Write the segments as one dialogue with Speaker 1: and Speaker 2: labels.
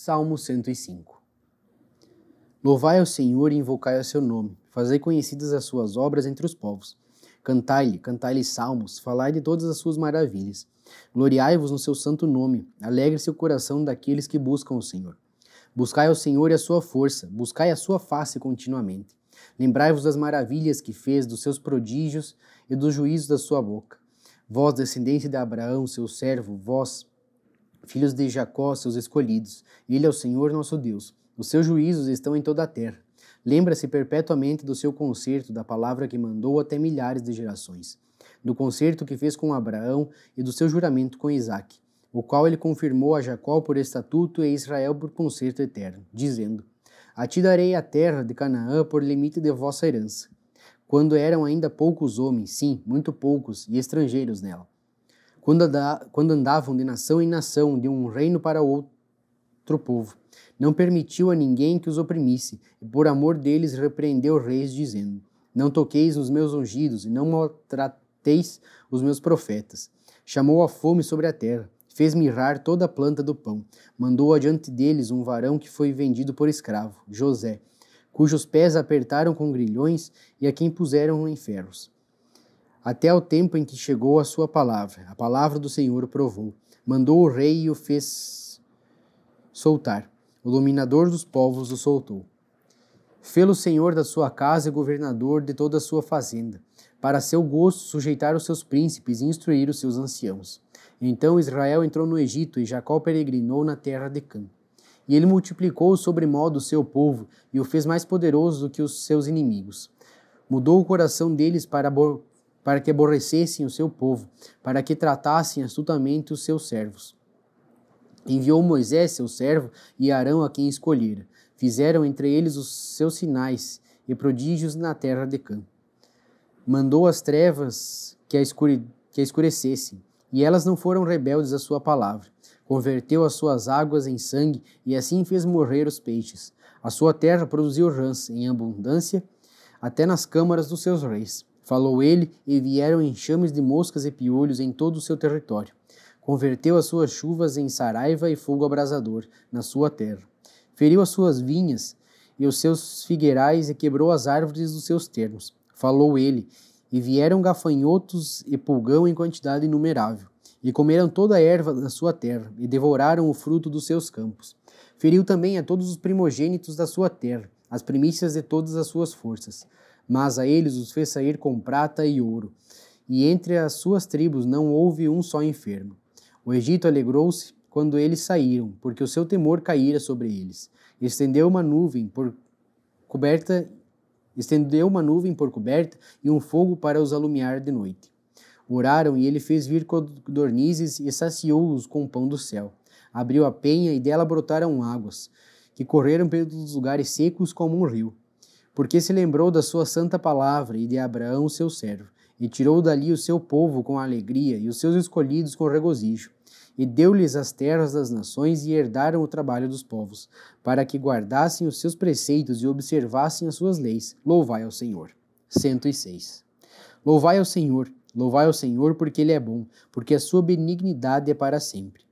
Speaker 1: Salmo 105 Louvai ao Senhor e invocai o seu nome, fazei conhecidas as suas obras entre os povos. Cantai-lhe, cantai-lhe salmos, falai de todas as suas maravilhas. Gloriai-vos no seu santo nome, alegre-se o coração daqueles que buscam o Senhor. Buscai ao Senhor e a sua força, buscai a sua face continuamente. Lembrai-vos das maravilhas que fez, dos seus prodígios e dos juízos da sua boca. Vós, descendência de Abraão, seu servo, vós, filhos de Jacó, seus escolhidos. Ele é o Senhor nosso Deus. Os seus juízos estão em toda a terra. Lembra-se perpetuamente do seu concerto, da palavra que mandou até milhares de gerações, do concerto que fez com Abraão e do seu juramento com Isaque, o qual ele confirmou a Jacó por estatuto e a Israel por concerto eterno, dizendo: A ti darei a terra de Canaã por limite de vossa herança, quando eram ainda poucos homens, sim, muito poucos, e estrangeiros nela quando andavam de nação em nação, de um reino para outro povo. Não permitiu a ninguém que os oprimisse, e por amor deles repreendeu reis, dizendo: Não toqueis os meus ungidos, e não maltrateis os meus profetas. Chamou a fome sobre a terra, fez mirrar toda a planta do pão, mandou adiante deles um varão que foi vendido por escravo, José, cujos pés apertaram com grilhões e a quem puseram em ferros até o tempo em que chegou a sua palavra. A palavra do Senhor provou. Mandou o rei e o fez soltar. O dominador dos povos o soltou. Fê-lo senhor da sua casa e governador de toda a sua fazenda, para seu gosto sujeitar os seus príncipes e instruir os seus anciãos. Então Israel entrou no Egito e Jacó peregrinou na terra de Cã. E ele multiplicou sobremodo o seu povo e o fez mais poderoso do que os seus inimigos. Mudou o coração deles para para que aborrecessem o seu povo, para que tratassem astutamente os seus servos. Enviou Moisés, seu servo, e Arão a quem escolhera. Fizeram entre eles os seus sinais e prodígios na terra de Cã. Mandou as trevas que a, escure... que a escurecessem, e elas não foram rebeldes à sua palavra. Converteu as suas águas em sangue, e assim fez morrer os peixes. A sua terra produziu rãs em abundância, até nas câmaras dos seus reis. Falou ele, e vieram enxames de moscas e piolhos em todo o seu território. Converteu as suas chuvas em saraiva e fogo abrasador na sua terra. Feriu as suas vinhas e os seus figueirais e quebrou as árvores dos seus termos. Falou ele, e vieram gafanhotos e pulgão em quantidade inumerável, e comeram toda a erva da sua terra, e devoraram o fruto dos seus campos. Feriu também a todos os primogênitos da sua terra, as primícias de todas as suas forças mas a eles os fez sair com prata e ouro. E entre as suas tribos não houve um só enfermo. O Egito alegrou-se quando eles saíram, porque o seu temor caíra sobre eles. Estendeu uma nuvem por coberta, estendeu uma nuvem por coberta e um fogo para os alumiar de noite. Oraram e ele fez vir codornizes e saciou-os com o pão do céu. Abriu a penha e dela brotaram águas, que correram pelos lugares secos como um rio porque se lembrou da sua santa palavra e de Abraão, seu servo, e tirou dali o seu povo com alegria e os seus escolhidos com regozijo, e deu-lhes as terras das nações e herdaram o trabalho dos povos, para que guardassem os seus preceitos e observassem as suas leis. Louvai ao Senhor. 106. Louvai ao Senhor, louvai ao Senhor, porque ele é bom, porque a sua benignidade é para sempre.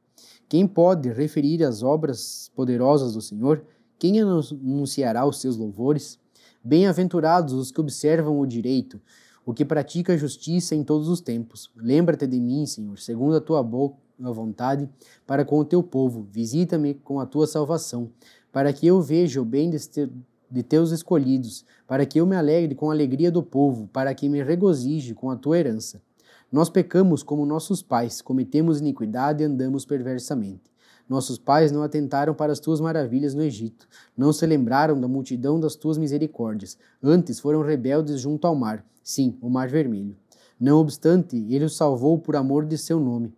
Speaker 1: Quem pode referir as obras poderosas do Senhor? Quem anunciará os seus louvores? Bem-aventurados os que observam o direito, o que pratica a justiça em todos os tempos. Lembra-te de mim, Senhor, segundo a tua boa vontade, para com o teu povo. Visita-me com a tua salvação, para que eu veja o bem deste de teus escolhidos, para que eu me alegre com a alegria do povo, para que me regozije com a tua herança. Nós pecamos como nossos pais, cometemos iniquidade e andamos perversamente. Nossos pais não atentaram para as tuas maravilhas no Egito, não se lembraram da multidão das tuas misericórdias, antes foram rebeldes junto ao mar, sim, o mar vermelho. Não obstante, ele os salvou por amor de seu nome,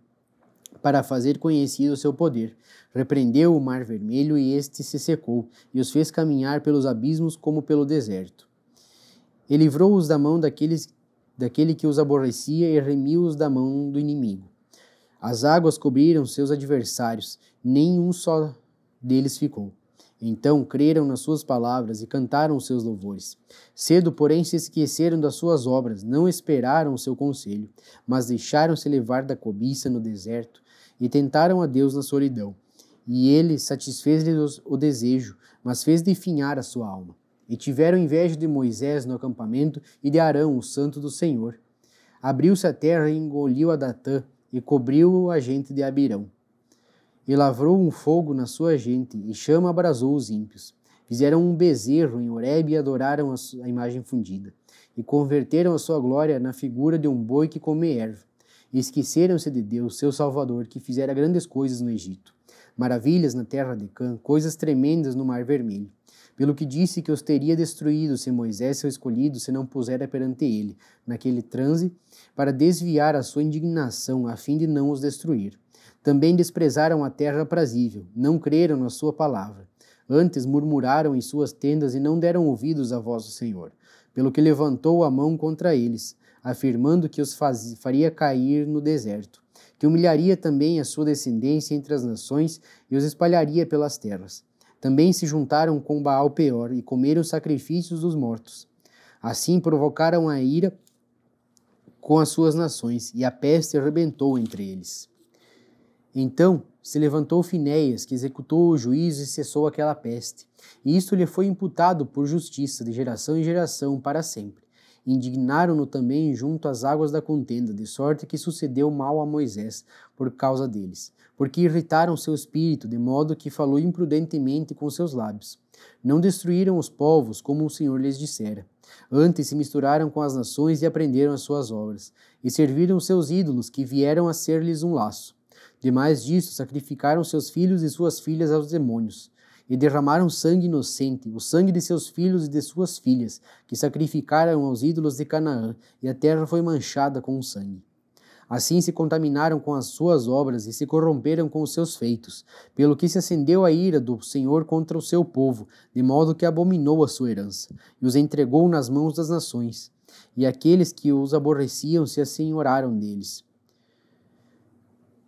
Speaker 1: para fazer conhecido o seu poder. Repreendeu o mar vermelho e este se secou, e os fez caminhar pelos abismos como pelo deserto. E livrou-os da mão daqueles, daquele que os aborrecia e remiu-os da mão do inimigo as águas cobriram seus adversários, nenhum só deles ficou. Então creram nas suas palavras e cantaram os seus louvores. Cedo, porém, se esqueceram das suas obras, não esperaram o seu conselho, mas deixaram-se levar da cobiça no deserto e tentaram a Deus na solidão. E ele satisfez-lhes o desejo, mas fez definhar a sua alma. E tiveram inveja de Moisés no acampamento e de Arão, o santo do Senhor. Abriu-se a terra e engoliu a Datã, e cobriu a gente de Abirão. E lavrou um fogo na sua gente, e chama abrasou os ímpios. Fizeram um bezerro em Horeb e adoraram a imagem fundida, e converteram a sua glória na figura de um boi que come erva. E esqueceram-se de Deus, seu Salvador, que fizera grandes coisas no Egito, maravilhas na terra de Cã, coisas tremendas no Mar Vermelho pelo que disse que os teria destruído se Moisés, seu escolhido, se não pusera perante ele, naquele transe, para desviar a sua indignação, a fim de não os destruir. Também desprezaram a terra aprazível, não creram na sua palavra. Antes murmuraram em suas tendas e não deram ouvidos à voz do Senhor, pelo que levantou a mão contra eles, afirmando que os faria cair no deserto, que humilharia também a sua descendência entre as nações e os espalharia pelas terras. Também se juntaram com Baal Peor e comeram sacrifícios dos mortos. Assim provocaram a ira com as suas nações, e a peste arrebentou entre eles. Então se levantou Finéias, que executou o juízo e cessou aquela peste. E isto lhe foi imputado por justiça de geração em geração para sempre indignaram-no também junto às águas da contenda, de sorte que sucedeu mal a Moisés por causa deles, porque irritaram seu espírito, de modo que falou imprudentemente com seus lábios. Não destruíram os povos, como o Senhor lhes dissera. Antes se misturaram com as nações e aprenderam as suas obras, e serviram seus ídolos, que vieram a ser-lhes um laço. Demais disso, sacrificaram seus filhos e suas filhas aos demônios e derramaram sangue inocente, o sangue de seus filhos e de suas filhas, que sacrificaram aos ídolos de Canaã, e a terra foi manchada com o sangue. Assim se contaminaram com as suas obras e se corromperam com os seus feitos, pelo que se acendeu a ira do Senhor contra o seu povo, de modo que abominou a sua herança, e os entregou nas mãos das nações. E aqueles que os aborreciam se assenhoraram deles.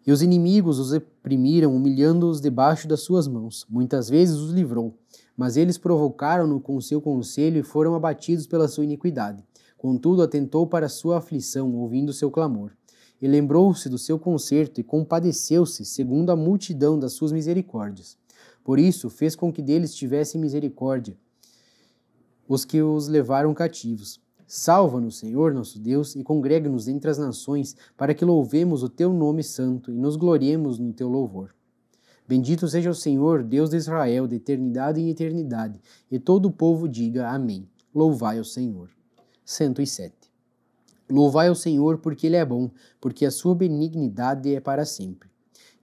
Speaker 1: E os inimigos os oprimiram, humilhando-os debaixo das suas mãos. Muitas vezes os livrou, mas eles provocaram-no com seu conselho e foram abatidos pela sua iniquidade. Contudo, atentou para sua aflição, ouvindo seu clamor. E lembrou-se do seu conserto e compadeceu-se, segundo a multidão das suas misericórdias. Por isso, fez com que deles tivessem misericórdia os que os levaram cativos Salva-nos, Senhor nosso Deus, e congrega-nos entre as nações, para que louvemos o teu nome santo e nos gloriemos no teu louvor. Bendito seja o Senhor, Deus de Israel, de eternidade em eternidade, e todo o povo diga amém. Louvai o Senhor. 107. Louvai o Senhor, porque ele é bom, porque a sua benignidade é para sempre.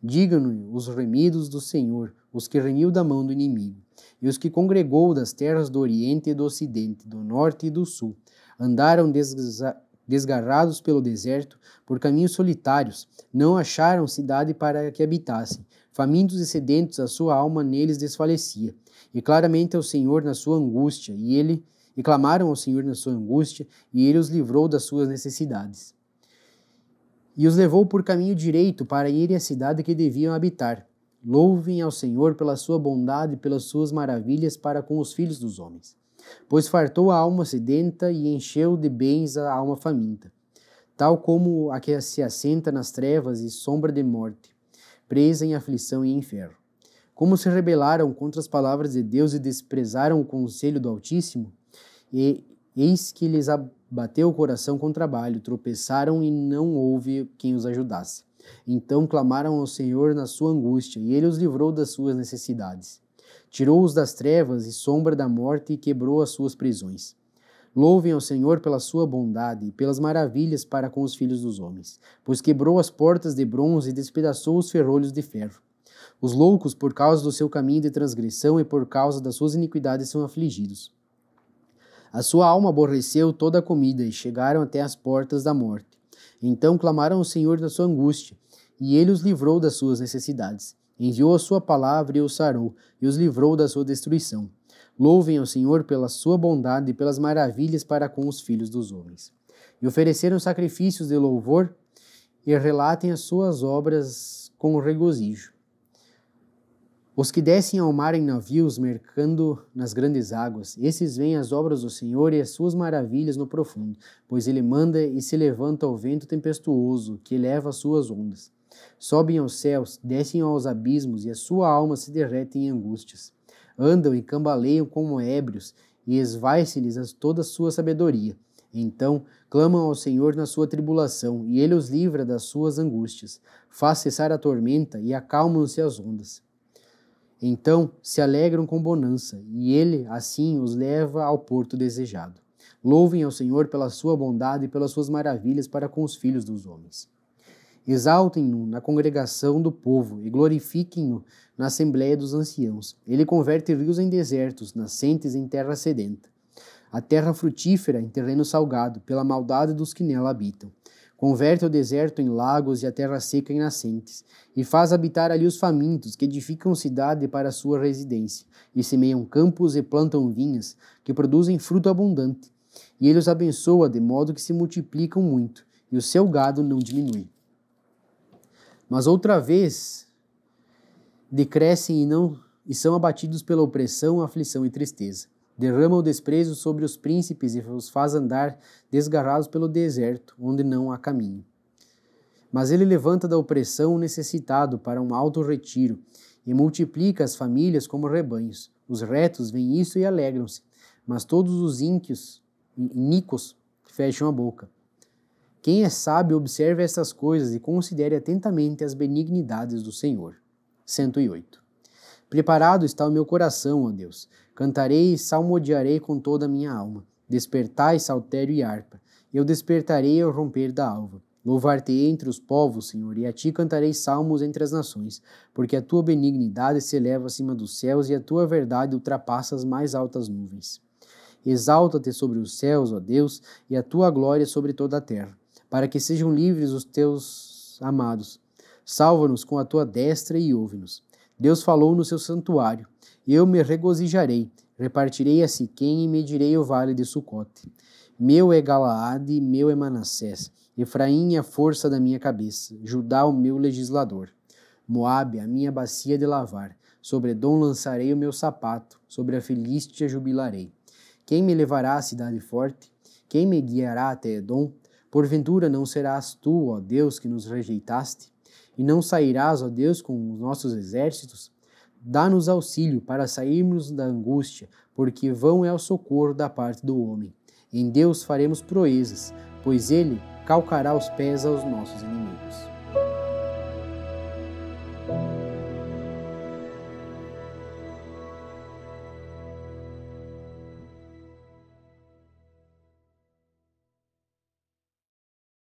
Speaker 1: digam nos os remidos do Senhor, os que remiu da mão do inimigo, e os que congregou das terras do Oriente e do Ocidente, do Norte e do Sul, Andaram desgarrados pelo deserto, por caminhos solitários, não acharam cidade para que habitassem. Famintos e sedentos, a sua alma neles desfalecia. E claramente ao Senhor na sua angústia, e ele e clamaram ao Senhor na sua angústia, e ele os livrou das suas necessidades. E os levou por caminho direito para irem à cidade que deviam habitar. Louvem ao Senhor pela sua bondade e pelas suas maravilhas para com os filhos dos homens. Pois fartou a alma sedenta e encheu de bens a alma faminta, tal como a que se assenta nas trevas e sombra de morte, presa em aflição e inferno. Como se rebelaram contra as palavras de Deus e desprezaram o conselho do Altíssimo, e eis que lhes abateu o coração com trabalho, tropeçaram e não houve quem os ajudasse. Então clamaram ao Senhor na sua angústia, e ele os livrou das suas necessidades tirou-os das trevas e sombra da morte e quebrou as suas prisões. Louvem ao Senhor pela sua bondade e pelas maravilhas para com os filhos dos homens, pois quebrou as portas de bronze e despedaçou os ferrolhos de ferro. Os loucos, por causa do seu caminho de transgressão e por causa das suas iniquidades, são afligidos. A sua alma aborreceu toda a comida e chegaram até as portas da morte. Então clamaram ao Senhor da sua angústia, e ele os livrou das suas necessidades. Enviou a sua palavra e os sarou, e os livrou da sua destruição. Louvem ao Senhor pela sua bondade e pelas maravilhas para com os filhos dos homens. E ofereceram sacrifícios de louvor e relatem as suas obras com regozijo. Os que descem ao mar em navios, mercando nas grandes águas, esses veem as obras do Senhor e as suas maravilhas no profundo, pois ele manda e se levanta o vento tempestuoso que eleva as suas ondas. Sobem aos céus, descem aos abismos, e a sua alma se derrete em angústias. Andam e cambaleiam como ébrios, e esvai-se-lhes toda a sua sabedoria. Então clamam ao Senhor na sua tribulação, e ele os livra das suas angústias. Faz cessar a tormenta e acalmam-se as ondas. Então se alegram com bonança, e ele assim os leva ao porto desejado. Louvem ao Senhor pela sua bondade e pelas suas maravilhas para com os filhos dos homens. Exaltem-no na congregação do povo e glorifiquem-no na assembléia dos anciãos. Ele converte rios em desertos, nascentes em terra sedenta. A terra frutífera em terreno salgado, pela maldade dos que nela habitam. Converte o deserto em lagos e a terra seca em nascentes, e faz habitar ali os famintos, que edificam cidade para sua residência, e semeiam campos e plantam vinhas, que produzem fruto abundante. E ele os abençoa de modo que se multiplicam muito, e o seu gado não diminui. Mas outra vez decrescem e não e são abatidos pela opressão, aflição e tristeza. Derramam desprezo sobre os príncipes e os faz andar desgarrados pelo deserto, onde não há caminho. Mas ele levanta da opressão o necessitado para um alto retiro e multiplica as famílias como rebanhos. Os retos veem isso e alegram-se, mas todos os e iníquos, fecham a boca. Quem é sábio observe estas coisas e considere atentamente as benignidades do Senhor. 108. Preparado está o meu coração, ó Deus. Cantarei e salmodiarei com toda a minha alma. Despertai, saltério e harpa. Eu despertarei ao romper da alva. Louvar-te-ei entre os povos, Senhor, e a ti cantarei salmos entre as nações, porque a tua benignidade se eleva acima dos céus e a tua verdade ultrapassa as mais altas nuvens. Exalta-te sobre os céus, ó Deus, e a tua glória sobre toda a terra para que sejam livres os teus amados. Salva-nos com a tua destra e ouve-nos. Deus falou no seu santuário: Eu me regozijarei, repartirei a Siquém e medirei o vale de Sucote. Meu é Galaade, meu é Manassés. Efraim é a força da minha cabeça, Judá o meu legislador. Moabe, a minha bacia de lavar. Sobre Edom lançarei o meu sapato, sobre a Filístia jubilarei. Quem me levará à cidade forte? Quem me guiará até Edom? Porventura não serás tu, ó Deus, que nos rejeitaste, e não sairás, ó Deus, com os nossos exércitos? Dá-nos auxílio para sairmos da angústia, porque vão é o socorro da parte do homem. Em Deus faremos proezas, pois ele calcará os pés aos nossos inimigos.